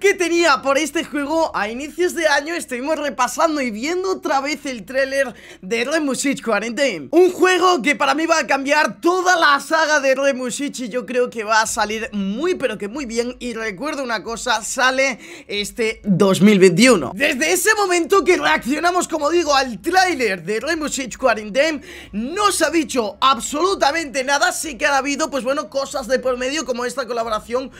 que tenía por este juego a inicios de año estuvimos repasando y viendo otra vez el tráiler de Rainbow Six Quarantine Un juego que para mí va a cambiar toda la saga de Rainbow y yo creo que va a salir muy pero que muy bien Y recuerdo una cosa, sale este 2021 Desde ese momento que reaccionamos como digo al tráiler de Rainbow Six Quarantine No se ha dicho absolutamente nada, sí que ha habido pues bueno cosas de por medio como esta colaboración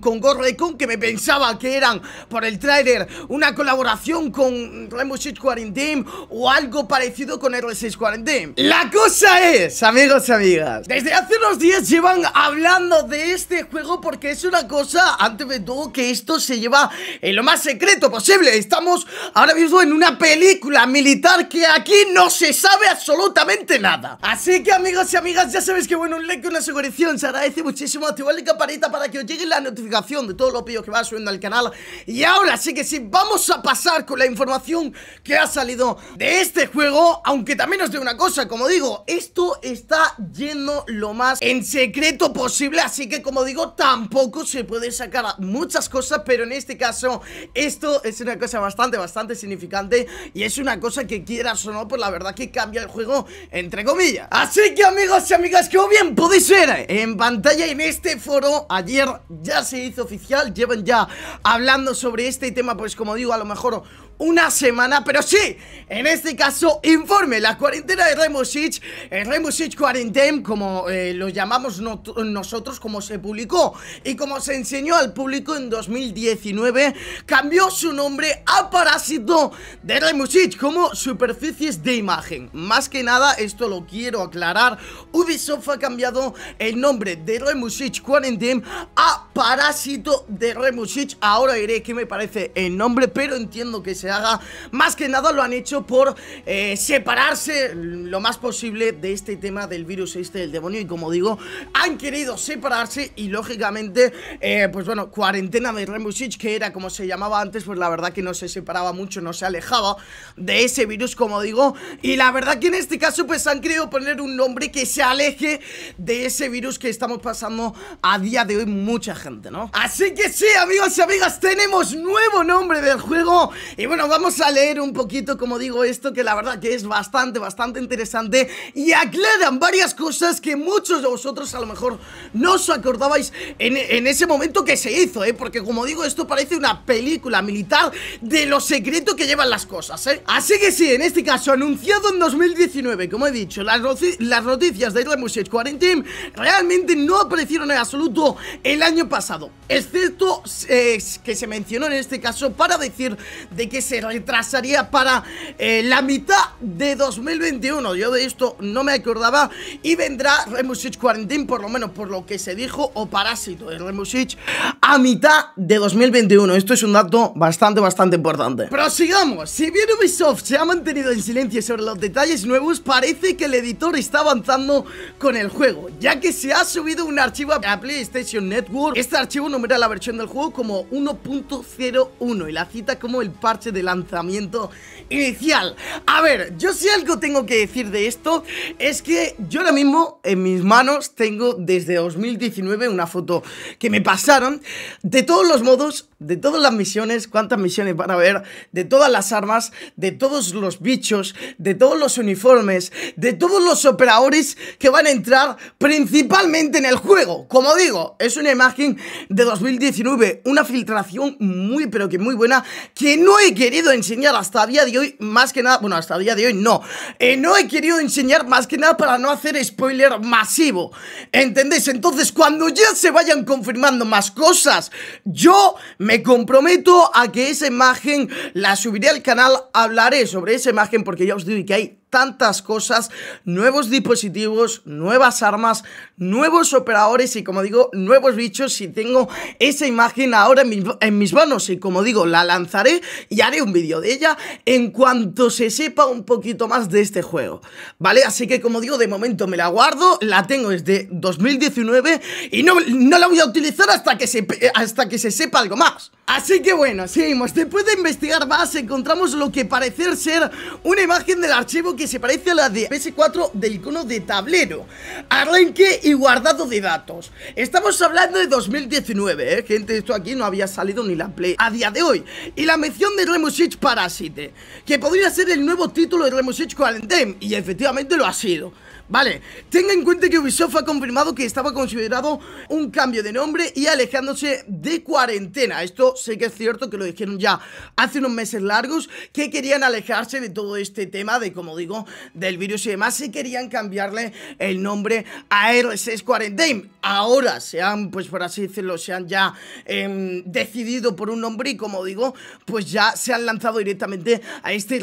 con, con que me pensaba que eran, por el trailer, una colaboración con Rainbow Six Quarantine o algo parecido con r 6 Quarantine. Eh. La cosa es, amigos y amigas, desde hace unos días llevan hablando de este juego porque es una cosa, antes de todo, que esto se lleva en lo más secreto posible. Estamos ahora mismo en una película militar que aquí no se sabe absolutamente nada. Así que, amigos y amigas, ya sabéis que, bueno, un like, y una suscripción se agradece muchísimo. Activar la campanita para que os llegue la notificación de todo lo que va subiendo al canal Y ahora sí que sí, vamos a pasar con la información que ha salido de este juego Aunque también os digo una cosa, como digo, esto está yendo lo más en secreto posible Así que como digo, tampoco se puede sacar muchas cosas Pero en este caso, esto es una cosa bastante, bastante significante Y es una cosa que quieras o no, pues la verdad que cambia el juego, entre comillas Así que amigos y amigas, como bien podéis ver en pantalla en este foro Ayer ya se hizo oficial, lleva ya hablando sobre este tema, pues como digo, a lo mejor una semana, pero sí, en este caso, informe, la cuarentena de Remusich el eh, Rainbow Six como eh, lo llamamos nosotros, como se publicó y como se enseñó al público en 2019, cambió su nombre a Parásito de Remusich como superficies de imagen. Más que nada, esto lo quiero aclarar, Ubisoft ha cambiado el nombre de Remusich Six a Parásito de Remusich, ahora diré que me parece el nombre, pero entiendo que se haga. Más que nada lo han hecho por eh, separarse lo más posible de este tema del virus este del demonio. Y como digo, han querido separarse y lógicamente, eh, pues bueno, cuarentena de Remusich, que era como se llamaba antes, pues la verdad que no se separaba mucho, no se alejaba de ese virus, como digo. Y la verdad que en este caso, pues han querido poner un nombre que se aleje de ese virus que estamos pasando a día de hoy mucha gente, ¿no? Así que sí, amigos y amigas, tenemos nuevo nombre del juego Y bueno, vamos a leer un poquito, como digo, esto que la verdad que es bastante, bastante interesante Y aclaran varias cosas que muchos de vosotros a lo mejor no os acordabais en, ese momento que se hizo, ¿eh? Porque como digo, esto parece una película militar de lo secreto que llevan las cosas, ¿eh? Así que sí, en este caso, anunciado en 2019, como he dicho, las, las noticias de Irlanda Music Quarantine realmente no aparecieron en absoluto el año pasado Excepto que se mencionó en este caso para decir de que se retrasaría para eh, la mitad de 2021. Yo de esto no me acordaba y vendrá Remusich Quarantine, por lo menos por lo que se dijo, o Parásito de Remusich a mitad de 2021. Esto es un dato bastante, bastante importante. Prosigamos. Si bien Ubisoft se ha mantenido en silencio sobre los detalles nuevos, parece que el editor está avanzando con el juego, ya que se ha subido un archivo a PlayStation Network. Este archivo no era la versión del juego como 1.01 y la cita como el parche de lanzamiento inicial. A ver, yo si algo tengo que decir de esto es que yo ahora mismo en mis manos tengo desde 2019 una foto que me pasaron de todos los modos, de todas las misiones, cuántas misiones van a haber, de todas las armas, de todos los bichos, de todos los uniformes, de todos los operadores que van a entrar principalmente en el juego. Como digo, es una imagen de 2019 una filtración muy, pero que muy buena, que no he querido enseñar hasta día de hoy, más que nada, bueno, hasta el día de hoy no, eh, no he querido enseñar más que nada para no hacer spoiler masivo, ¿entendéis? Entonces, cuando ya se vayan confirmando más cosas, yo me comprometo a que esa imagen la subiré al canal, hablaré sobre esa imagen, porque ya os digo que hay tantas cosas, nuevos dispositivos, nuevas armas, nuevos operadores y como digo, nuevos bichos y tengo esa imagen ahora en, mis manos y como digo, la lanzaré y haré un vídeo de ella en cuanto se sepa un poquito más de este juego, ¿vale? Así que como digo, de momento me la guardo, la tengo desde 2019 y no, la voy a utilizar hasta que, se, hasta que se sepa algo más. Así que bueno, seguimos, después de investigar más encontramos lo que parecer ser una imagen del archivo que se parece a la de PS4 del icono de tablero Arranque y guardado de datos Estamos hablando de 2019, ¿eh? gente, esto aquí no había salido ni la Play a día de hoy Y la mención de Rainbow Parasite Que podría ser el nuevo título de Rainbow Six Y efectivamente lo ha sido Vale, tenga en cuenta que Ubisoft ha confirmado que estaba considerado un cambio de nombre y alejándose de cuarentena. Esto sé que es cierto, que lo dijeron ya hace unos meses largos, que querían alejarse de todo este tema de, como digo, del virus y demás, y querían cambiarle el nombre a R6 Quarantine. Ahora se han, pues por así decirlo, se han ya em, decidido por un nombre y, como digo, pues ya se han lanzado directamente a este,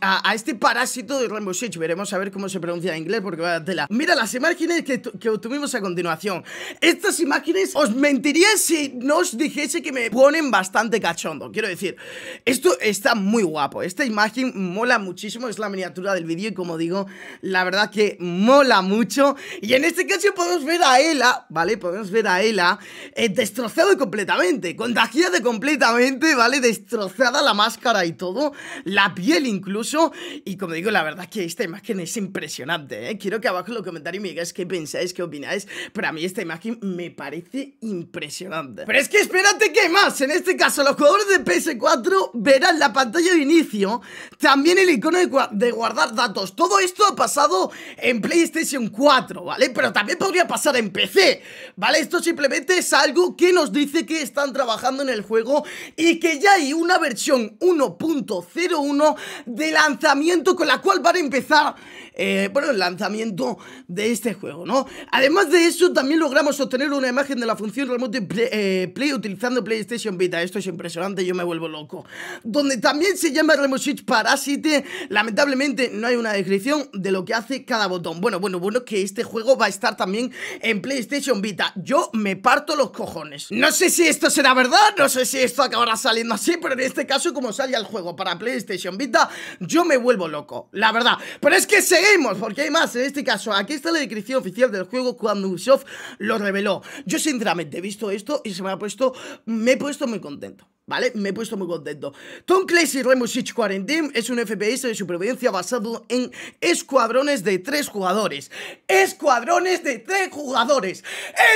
a, a este parásito de Rainbow Veremos a ver cómo se pronuncia en inglés, porque Mira las imágenes que, obtuvimos a continuación. Estas imágenes os mentiría si no os dijese que me ponen bastante cachondo. Quiero decir, esto está muy guapo. Esta imagen mola muchísimo. Es la miniatura del vídeo y como digo, la verdad que mola mucho. Y en este caso podemos ver a Ela, ¿vale? Podemos ver a Ela eh, destrozada completamente, contagiada completamente, ¿vale? Destrozada la máscara y todo, la piel incluso. Y como digo, la verdad que esta imagen es impresionante, ¿eh? Quiero que abajo en los comentarios me digáis qué pensáis, qué opináis. Para mí esta imagen me parece impresionante. Pero es que espérate que más. En este caso, los jugadores de PS4 verán la pantalla de inicio, también el icono de, guardar datos. Todo esto ha pasado en PlayStation 4, ¿vale? Pero también podría pasar en PC, ¿vale? Esto simplemente es algo que nos dice que están trabajando en el juego y que ya hay una versión 1.01 de lanzamiento con la cual van a empezar, eh, bueno, el lanzamiento de este juego, ¿no? Además de eso, también logramos obtener una imagen de la función Remote eh, Play, utilizando PlayStation Vita. Esto es impresionante, yo me vuelvo loco. Donde también se llama Remote Switch Parasite. Lamentablemente no hay una descripción de lo que hace cada botón. Bueno, bueno, bueno, que este juego va a estar también en PlayStation Vita. Yo me parto los cojones. No sé si esto será verdad, no sé si esto acabará saliendo así, pero en este caso, como sale el juego para PlayStation Vita, yo me vuelvo loco, la verdad. Pero es que seguimos, porque hay más ¿eh? este caso, aquí está la descripción oficial del juego cuando Ubisoft lo reveló. Yo sinceramente he visto esto y se me ha puesto, me he puesto muy contento. ¿Vale? Me he puesto muy contento. Tom Clancy Rainbow Six Quarantine es un FPS de supervivencia basado en escuadrones de tres jugadores. ¡Escuadrones de tres jugadores!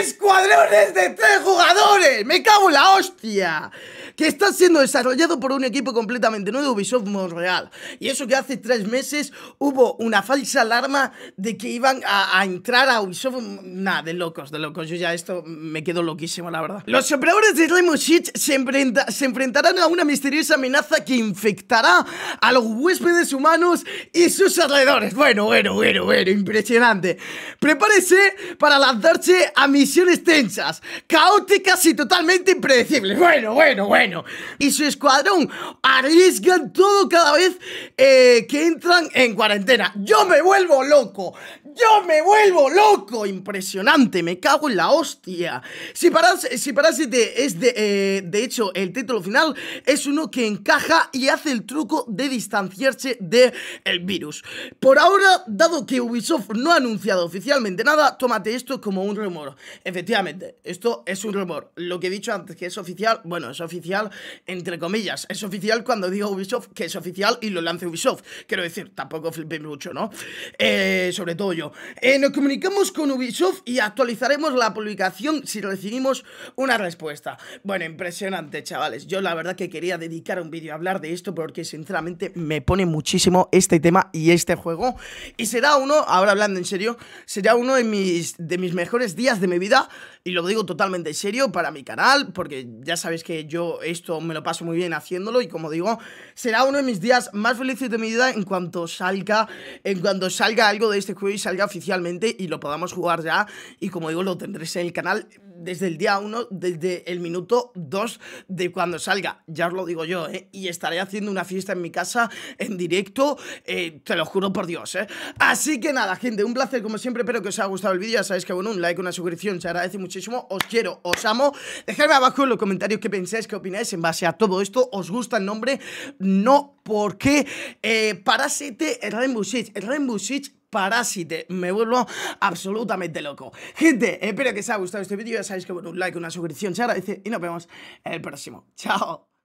¡Escuadrones de tres jugadores! ¡Me cago en la hostia! Que está siendo desarrollado por un equipo completamente nuevo, Ubisoft Montreal. Y eso que hace tres meses hubo una falsa alarma de que iban a, entrar a Ubisoft... Nada, de locos, de locos. Yo ya esto me quedo loquísimo, la verdad. Los operadores de Rainbow se enfrentan se enfrentarán a una misteriosa amenaza que infectará a los huéspedes humanos y sus alrededores. Bueno, bueno, bueno, bueno, impresionante. Prepárese para lanzarse a misiones tensas, caóticas y totalmente impredecibles. Bueno, bueno, bueno. Y su escuadrón arriesgan todo cada vez eh, que entran en cuarentena. Yo me vuelvo loco. ¡Yo me vuelvo loco! Impresionante, me cago en la hostia. Si, paras, si Parásite es de, eh, de hecho el título final, es uno que encaja y hace el truco de distanciarse del el virus. Por ahora, dado que Ubisoft no ha anunciado oficialmente nada, tómate esto como un rumor. Efectivamente, esto es un rumor. Lo que he dicho antes que es oficial, bueno, es oficial entre comillas. Es oficial cuando digo Ubisoft que es oficial y lo lance Ubisoft. Quiero decir, tampoco flipe mucho, ¿no? Eh, sobre todo yo. Eh, nos comunicamos con Ubisoft y actualizaremos la publicación si recibimos una respuesta. Bueno, impresionante, chavales. Yo la verdad que quería dedicar un vídeo a hablar de esto porque sinceramente me pone muchísimo este tema y este juego. Y será uno, ahora hablando en serio, será uno de mis, de mis mejores días de mi vida. Y lo digo totalmente en serio para mi canal, porque ya sabéis que yo esto me lo paso muy bien haciéndolo. Y como digo, será uno de mis días más felices de mi vida en cuanto salga, en cuanto salga algo de este juego y salga oficialmente y lo podamos jugar ya. Y como digo, lo tendréis en el canal desde el día 1, desde el minuto 2 de cuando salga. Ya os lo digo yo, ¿eh? Y estaré haciendo una fiesta en mi casa en directo, eh, te lo juro por Dios, ¿eh? Así que nada, gente, un placer como siempre. Espero que os haya gustado el vídeo. Ya sabéis que, bueno, un like, una suscripción se agradece muchísimo. Os quiero, os amo. Dejadme abajo en los comentarios qué pensáis, qué opináis en base a todo esto. ¿Os gusta el nombre? No, porque eh, para 7, el Rainbow Six. El Rainbow Six Parásite, me vuelvo absolutamente loco. Gente, espero que os haya gustado este vídeo, ya sabéis que un like, una suscripción se agradece y nos vemos en el próximo. ¡Chao!